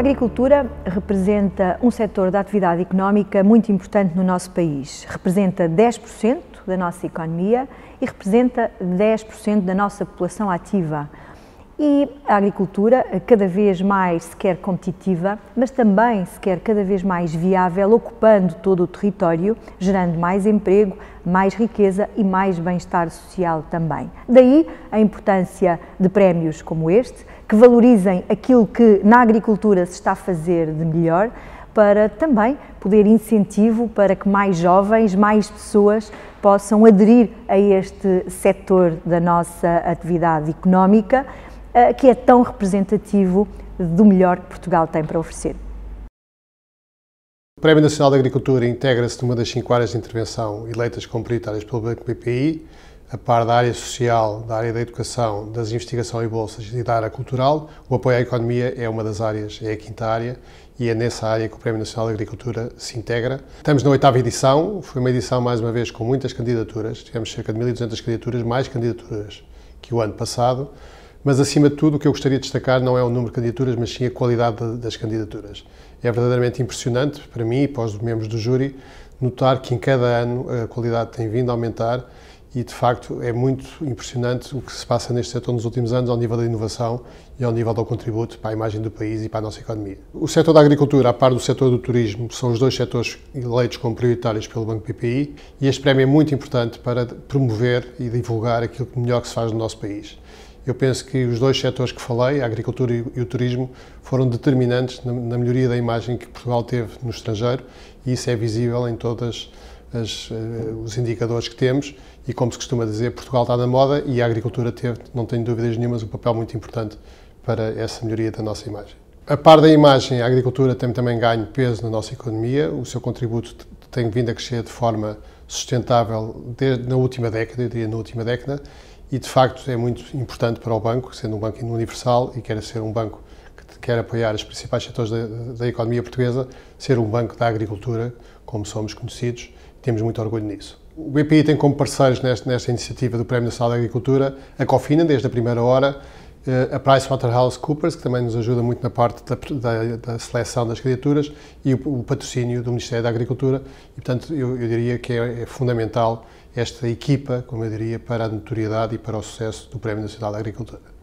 A agricultura representa um setor da atividade económica muito importante no nosso país. Representa 10% da nossa economia e representa 10% da nossa população ativa, e a agricultura eh, cada vez mais se quer competitiva, mas também se quer cada vez mais viável, ocupando todo o território, gerando mais emprego, mais riqueza e mais bem-estar social também. Daí a importância de prémios como este, que valorizem aquilo que na agricultura se está a fazer de melhor, para também poder incentivo para que mais jovens, mais pessoas possam aderir a este setor da nossa atividade económica, eh, que é tão representativo do melhor que Portugal tem para oferecer. O Prémio Nacional da Agricultura integra-se numa das cinco áreas de intervenção eleitas como prioritárias pelo Banco BPI, a par da área social, da área da educação, das investigação e bolsas e da área cultural. O apoio à economia é uma das áreas, é a quinta área, e é nessa área que o Prémio Nacional da Agricultura se integra. Estamos na oitava edição, foi uma edição, mais uma vez, com muitas candidaturas, tivemos cerca de 1.200 candidaturas, mais candidaturas que o ano passado. Mas, acima de tudo, o que eu gostaria de destacar não é o número de candidaturas, mas sim a qualidade das candidaturas. É verdadeiramente impressionante para mim e para os membros do júri notar que em cada ano eh, a qualidade tem vindo a aumentar e de facto é muito impressionante o que se passa neste setor nos últimos anos ao nível da inovação e ao nível do contributo para a imagem do país e para a nossa economia. O setor da agricultura, a par do setor do turismo, são os dois setores eleitos como prioritários pelo Banco PPI e este prémio é muito importante para promover e divulgar aquilo que melhor que se faz no nosso país. Eu penso que os dois setores que falei, a agricultura e o turismo, foram determinantes na melhoria da imagem que Portugal teve no estrangeiro e isso é visível em todas as as, eh, os indicadores que temos e, como se costuma dizer, Portugal está na moda e a agricultura teve, não tenho dúvidas nenhumas, um papel muito importante para essa melhoria da nossa imagem. A par da imagem, a agricultura tem também ganho peso na nossa economia, o seu contributo tem vindo a crescer de forma sustentável desde, na última década, eu diria na última década, e de facto é muito importante para o banco, sendo um banco universal e quer ser um banco que quer apoiar os principais setores da, da economia portuguesa, ser um banco da agricultura, como somos conhecidos, temos muito orgulho nisso. O BPI tem como parceiros nesta, nesta iniciativa do Prémio Nacional da Agricultura a Cofina, desde a primeira hora, eh, a PricewaterhouseCoopers, que também nos ajuda muito na parte da, da, da seleção das criaturas, e o, o, patrocínio do Ministério da Agricultura. E, portanto, eu, eu diria que é, é, fundamental esta equipa, como eu diria, para a notoriedade e para o sucesso do Prémio Nacional da Agricultura.